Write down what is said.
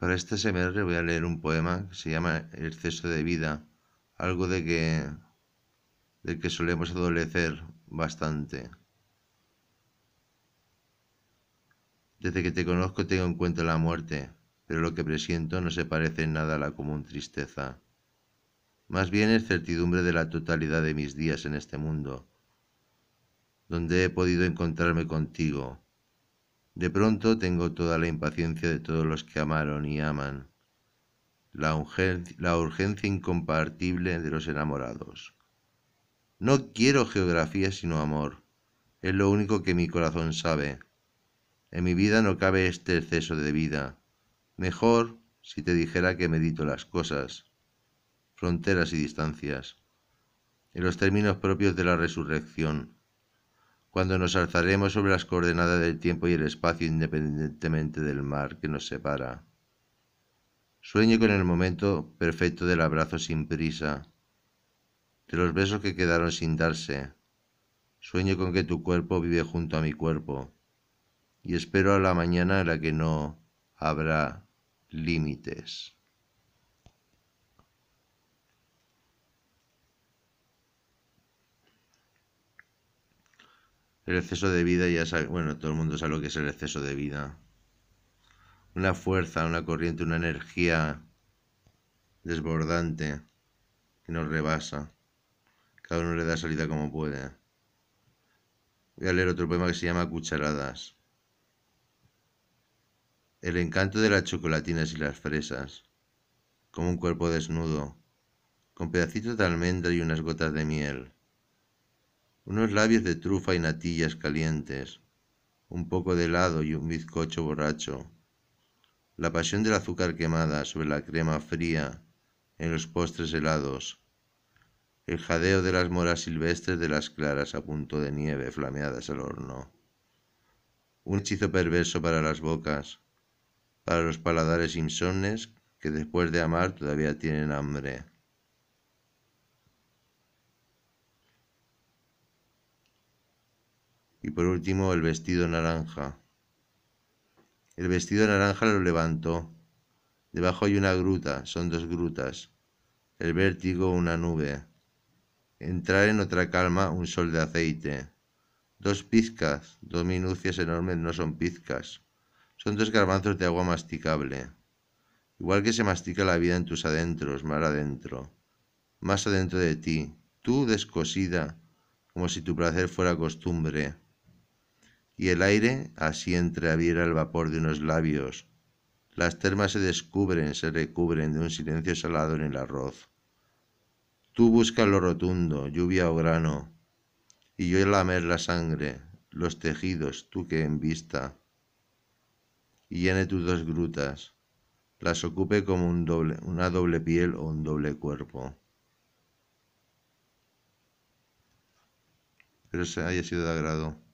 Para este semestre voy a leer un poema que se llama El exceso de vida, algo de que de que solemos adolecer bastante. Desde que te conozco tengo en cuenta la muerte, pero lo que presiento no se parece en nada a la común tristeza. Más bien es certidumbre de la totalidad de mis días en este mundo, donde he podido encontrarme contigo, de pronto tengo toda la impaciencia de todos los que amaron y aman, la, urgencia incompatible de los enamorados. No quiero geografía sino amor, es lo único que mi corazón sabe. En mi vida no cabe este exceso de vida. Mejor si te dijera que medito las cosas, fronteras y distancias, en los términos propios de la resurrección cuando nos alzaremos sobre las coordenadas del tiempo y el espacio independientemente del mar que nos separa. Sueño con el momento perfecto del abrazo sin prisa, de los besos que quedaron sin darse. Sueño con que tu cuerpo vive junto a mi cuerpo, y espero a la mañana en la que no habrá límites. El exceso de vida, ya sabe, bueno, todo el mundo sabe lo que es el exceso de vida. Una fuerza, una corriente, una energía desbordante que nos rebasa. Cada uno le da salida como puede. Voy a leer otro poema que se llama Cucharadas. El encanto de las chocolatinas y las fresas, como un cuerpo desnudo, con pedacitos de almendra y unas gotas de miel unos labios de trufa y natillas calientes, un poco de helado y un bizcocho borracho, la pasión del azúcar quemada sobre la crema fría en los postres helados, el jadeo de las moras silvestres de las claras a punto de nieve flameadas al horno, un hechizo perverso para las bocas, para los paladares insomnes que después de amar todavía tienen hambre. Y por último, el vestido naranja. El vestido naranja lo levantó. Debajo hay una gruta, son dos grutas. El vértigo, una nube. Entrar en otra calma, un sol de aceite. Dos pizcas, dos minucias enormes no son pizcas. Son dos garbanzos de agua masticable. Igual que se mastica la vida en tus adentros, mar adentro. Más adentro de ti, tú descosida, como si tu placer fuera costumbre y el aire así entreabiera el vapor de unos labios. Las termas se descubren, se recubren de un silencio salado en el arroz. Tú buscas lo rotundo, lluvia o grano, y yo lamer la sangre, los tejidos, tú que en vista, y llene tus dos grutas, las ocupe como una doble piel o un doble cuerpo. Pero se haya sido de agrado.